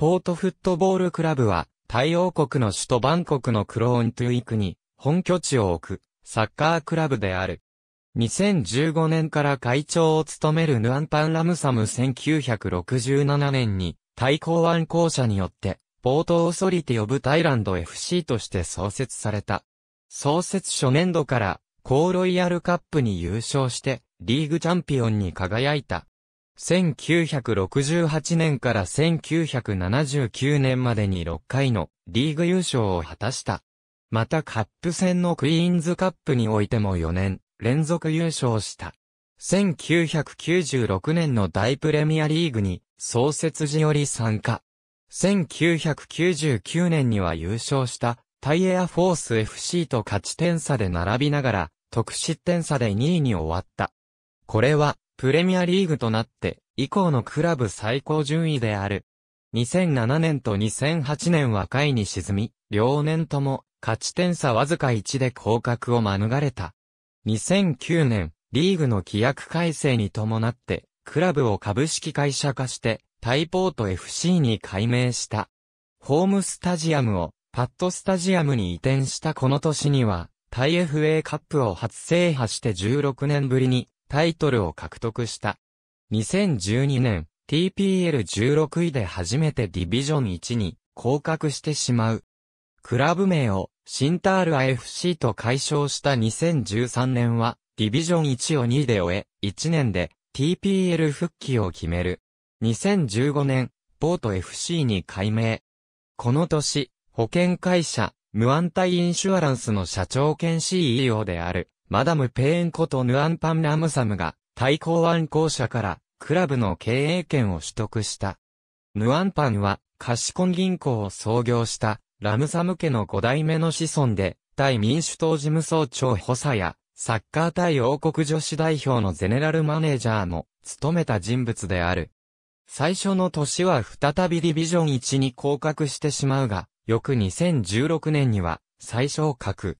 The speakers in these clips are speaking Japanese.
ポートフットボールクラブは、タイ王国の首都バンコクのクローントゥイクに本拠地を置くサッカークラブである。2015年から会長を務めるヌアンパンラムサム1967年に対抗湾公社によってポートオーソリティオブタイランド FC として創設された。創設初年度からコーロイヤルカップに優勝してリーグチャンピオンに輝いた。1968年から1979年までに6回のリーグ優勝を果たした。またカップ戦のクイーンズカップにおいても4年連続優勝した。1996年の大プレミアリーグに創設時より参加。1999年には優勝したタイエアフォース FC と勝ち点差で並びながら得失点差で2位に終わった。これはプレミアリーグとなって、以降のクラブ最高順位である。2007年と2008年は下位に沈み、両年とも勝ち点差わずか1で降格を免れた。2009年、リーグの規約改正に伴って、クラブを株式会社化して、タイポート FC に改名した。ホームスタジアムを、パッドスタジアムに移転したこの年には、タイ FA カップを初制覇して16年ぶりに、タイトルを獲得した。2012年、TPL16 位で初めてディビジョン1に降格してしまう。クラブ名をシンタール f c と解消した2013年は、ディビジョン1を2位で終え、1年で TPL 復帰を決める。2015年、ポート FC に改名。この年、保険会社、ムアンタイ・インシュアランスの社長兼 CEO である、マダム・ペーンことヌアン・パン・ラムサムが、対抗案公社から、クラブの経営権を取得した。ヌアンパンは、カシコン銀行を創業した、ラムサム家の5代目の子孫で、対民主党事務総長補佐や、サッカー対王国女子代表のゼネラルマネージャーも、務めた人物である。最初の年は再びディビジョン1に降格してしまうが、翌2016年には、最小格。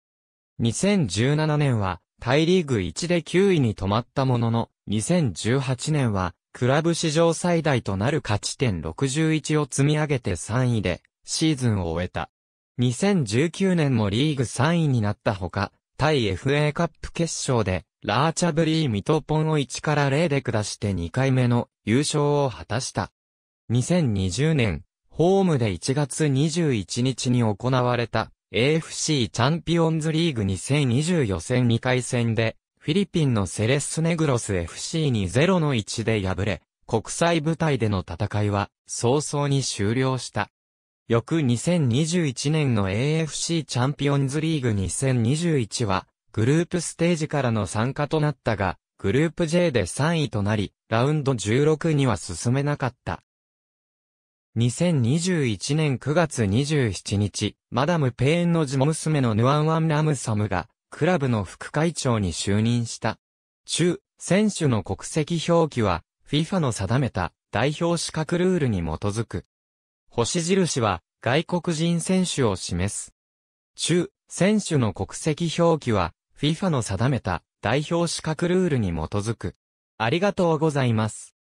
2017年は、大リーグ1で9位に止まったものの、2018年は、クラブ史上最大となる勝ち点61を積み上げて3位で、シーズンを終えた。2019年もリーグ3位になったほか、対 FA カップ決勝で、ラーチャブリー・ミトポンを1から0で下して2回目の優勝を果たした。2020年、ホームで1月21日に行われた AFC チャンピオンズリーグ2020予選2回戦で、フィリピンのセレスネグロス FC に0の1で敗れ、国際舞台での戦いは早々に終了した。翌2021年の AFC チャンピオンズリーグ2021は、グループステージからの参加となったが、グループ J で3位となり、ラウンド16には進めなかった。2021年9月27日、マダム・ペーンの地娘のヌアン・ワン・ラムサムが、クラブの副会長に就任した。中、選手の国籍表記は、FIFA の定めた代表資格ルールに基づく。星印は、外国人選手を示す。中、選手の国籍表記は、FIFA の定めた代表資格ルールに基づく。ありがとうございます。